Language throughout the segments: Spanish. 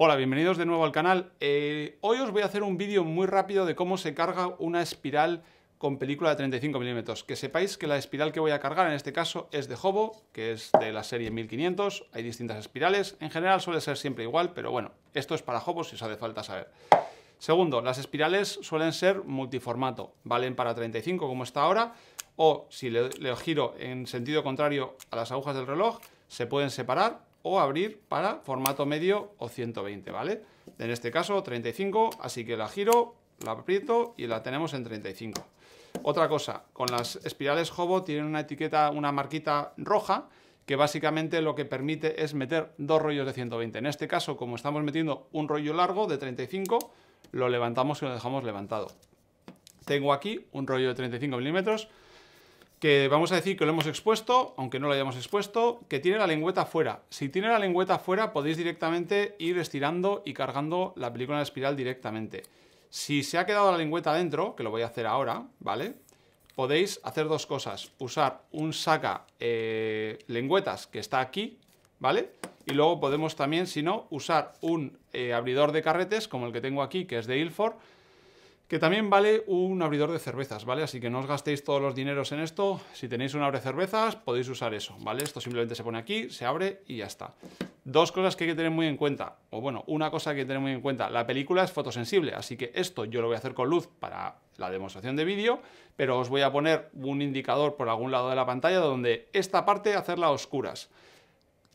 Hola, bienvenidos de nuevo al canal. Eh, hoy os voy a hacer un vídeo muy rápido de cómo se carga una espiral con película de 35 milímetros. Que sepáis que la espiral que voy a cargar en este caso es de Hobo, que es de la serie 1500. Hay distintas espirales. En general suele ser siempre igual, pero bueno, esto es para Hobo si os hace falta saber. Segundo, las espirales suelen ser multiformato. Valen para 35 como está ahora, o si le, le giro en sentido contrario a las agujas del reloj, se pueden separar o abrir para formato medio o 120, ¿vale? En este caso 35, así que la giro, la aprieto y la tenemos en 35. Otra cosa, con las espirales Hobo tienen una etiqueta, una marquita roja, que básicamente lo que permite es meter dos rollos de 120. En este caso, como estamos metiendo un rollo largo de 35, lo levantamos y lo dejamos levantado. Tengo aquí un rollo de 35 milímetros, que vamos a decir que lo hemos expuesto, aunque no lo hayamos expuesto, que tiene la lengüeta fuera. Si tiene la lengüeta fuera, podéis directamente ir estirando y cargando la película en espiral directamente. Si se ha quedado la lengüeta dentro, que lo voy a hacer ahora, ¿vale? Podéis hacer dos cosas. Usar un saca eh, lengüetas que está aquí, ¿vale? Y luego podemos también, si no, usar un eh, abridor de carretes, como el que tengo aquí, que es de Ilford, que también vale un abridor de cervezas, ¿vale? Así que no os gastéis todos los dineros en esto. Si tenéis un abre cervezas, podéis usar eso, ¿vale? Esto simplemente se pone aquí, se abre y ya está. Dos cosas que hay que tener muy en cuenta, o bueno, una cosa que hay que tener muy en cuenta. La película es fotosensible, así que esto yo lo voy a hacer con luz para la demostración de vídeo, pero os voy a poner un indicador por algún lado de la pantalla donde esta parte hacerla a oscuras.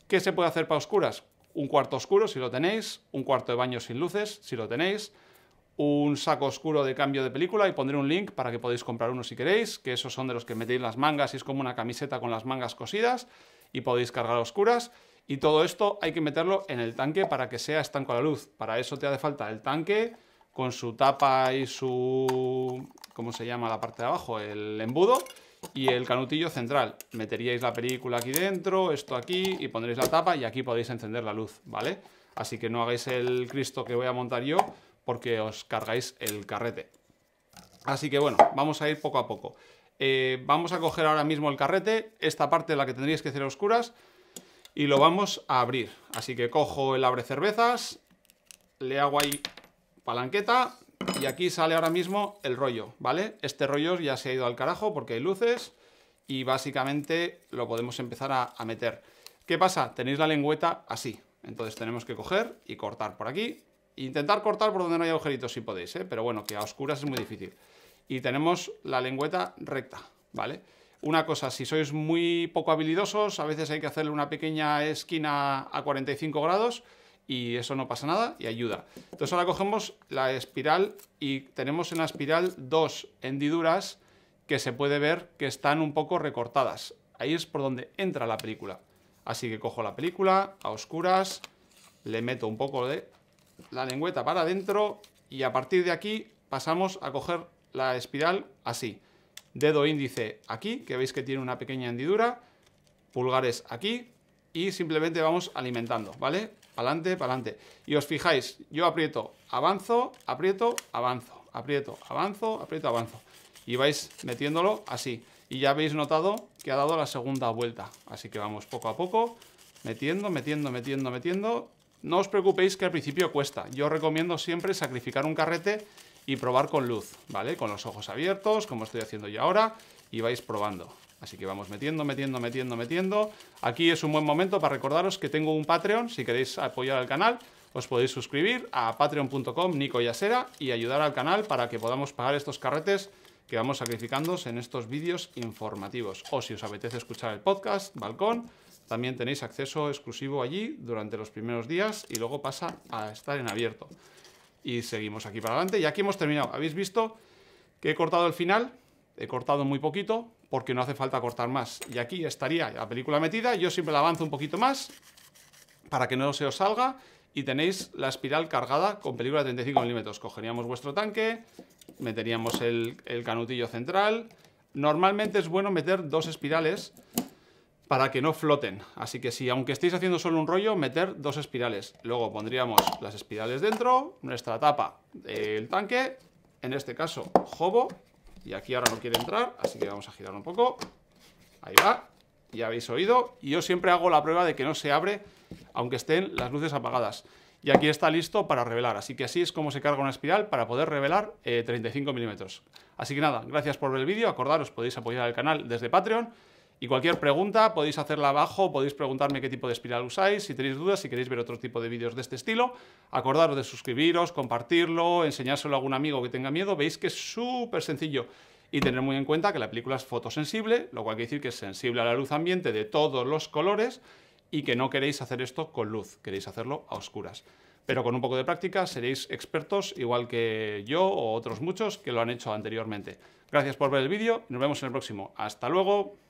¿Qué se puede hacer para oscuras? Un cuarto oscuro si lo tenéis, un cuarto de baño sin luces si lo tenéis, un saco oscuro de cambio de película y pondré un link para que podáis comprar uno si queréis, que esos son de los que metéis las mangas y es como una camiseta con las mangas cosidas y podéis cargar oscuras. Y todo esto hay que meterlo en el tanque para que sea estanco a la luz. Para eso te hace falta el tanque con su tapa y su... ¿cómo se llama la parte de abajo? El embudo y el canutillo central. Meteríais la película aquí dentro, esto aquí y pondréis la tapa y aquí podéis encender la luz, ¿vale? Así que no hagáis el Cristo que voy a montar yo porque os cargáis el carrete. Así que bueno, vamos a ir poco a poco. Eh, vamos a coger ahora mismo el carrete, esta parte la que tendríais que hacer oscuras, y lo vamos a abrir. Así que cojo el abre cervezas, le hago ahí palanqueta, y aquí sale ahora mismo el rollo, ¿vale? Este rollo ya se ha ido al carajo porque hay luces, y básicamente lo podemos empezar a, a meter. ¿Qué pasa? Tenéis la lengüeta así, entonces tenemos que coger y cortar por aquí, Intentar cortar por donde no hay agujeritos si podéis, ¿eh? pero bueno, que a oscuras es muy difícil. Y tenemos la lengüeta recta, ¿vale? Una cosa, si sois muy poco habilidosos, a veces hay que hacerle una pequeña esquina a 45 grados y eso no pasa nada y ayuda. Entonces ahora cogemos la espiral y tenemos en la espiral dos hendiduras que se puede ver que están un poco recortadas. Ahí es por donde entra la película. Así que cojo la película a oscuras, le meto un poco de la lengüeta para adentro y a partir de aquí pasamos a coger la espiral así. Dedo índice aquí, que veis que tiene una pequeña hendidura, pulgares aquí y simplemente vamos alimentando, ¿vale? para adelante. Y os fijáis, yo aprieto, avanzo, aprieto, avanzo, aprieto, avanzo, aprieto, avanzo. Y vais metiéndolo así. Y ya habéis notado que ha dado la segunda vuelta. Así que vamos poco a poco, metiendo, metiendo, metiendo, metiendo no os preocupéis que al principio cuesta. Yo recomiendo siempre sacrificar un carrete y probar con luz, ¿vale? Con los ojos abiertos, como estoy haciendo yo ahora, y vais probando. Así que vamos metiendo, metiendo, metiendo, metiendo. Aquí es un buen momento para recordaros que tengo un Patreon, si queréis apoyar al canal, os podéis suscribir a patreon.com Nico Yasera y ayudar al canal para que podamos pagar estos carretes que vamos sacrificando en estos vídeos informativos. O si os apetece escuchar el podcast, Balcón, también tenéis acceso exclusivo allí durante los primeros días y luego pasa a estar en abierto. Y seguimos aquí para adelante y aquí hemos terminado. Habéis visto que he cortado el final, he cortado muy poquito porque no hace falta cortar más. Y aquí estaría la película metida, yo siempre la avanzo un poquito más para que no se os salga y tenéis la espiral cargada con película de 35 milímetros. Cogeríamos vuestro tanque, meteríamos el, el canutillo central. Normalmente es bueno meter dos espirales para que no floten. Así que si, aunque estéis haciendo solo un rollo, meter dos espirales. Luego pondríamos las espirales dentro, nuestra tapa del tanque, en este caso, jobo, y aquí ahora no quiere entrar, así que vamos a girar un poco. Ahí va, ya habéis oído. Y yo siempre hago la prueba de que no se abre, aunque estén las luces apagadas. Y aquí está listo para revelar, así que así es como se carga una espiral para poder revelar 35 eh, milímetros. Así que nada, gracias por ver el vídeo, acordaros podéis apoyar al canal desde Patreon, y cualquier pregunta podéis hacerla abajo, podéis preguntarme qué tipo de espiral usáis, si tenéis dudas, si queréis ver otro tipo de vídeos de este estilo. Acordaros de suscribiros, compartirlo, enseñárselo a algún amigo que tenga miedo. Veis que es súper sencillo. Y tener muy en cuenta que la película es fotosensible, lo cual quiere decir que es sensible a la luz ambiente de todos los colores y que no queréis hacer esto con luz, queréis hacerlo a oscuras. Pero con un poco de práctica seréis expertos, igual que yo o otros muchos que lo han hecho anteriormente. Gracias por ver el vídeo nos vemos en el próximo. ¡Hasta luego!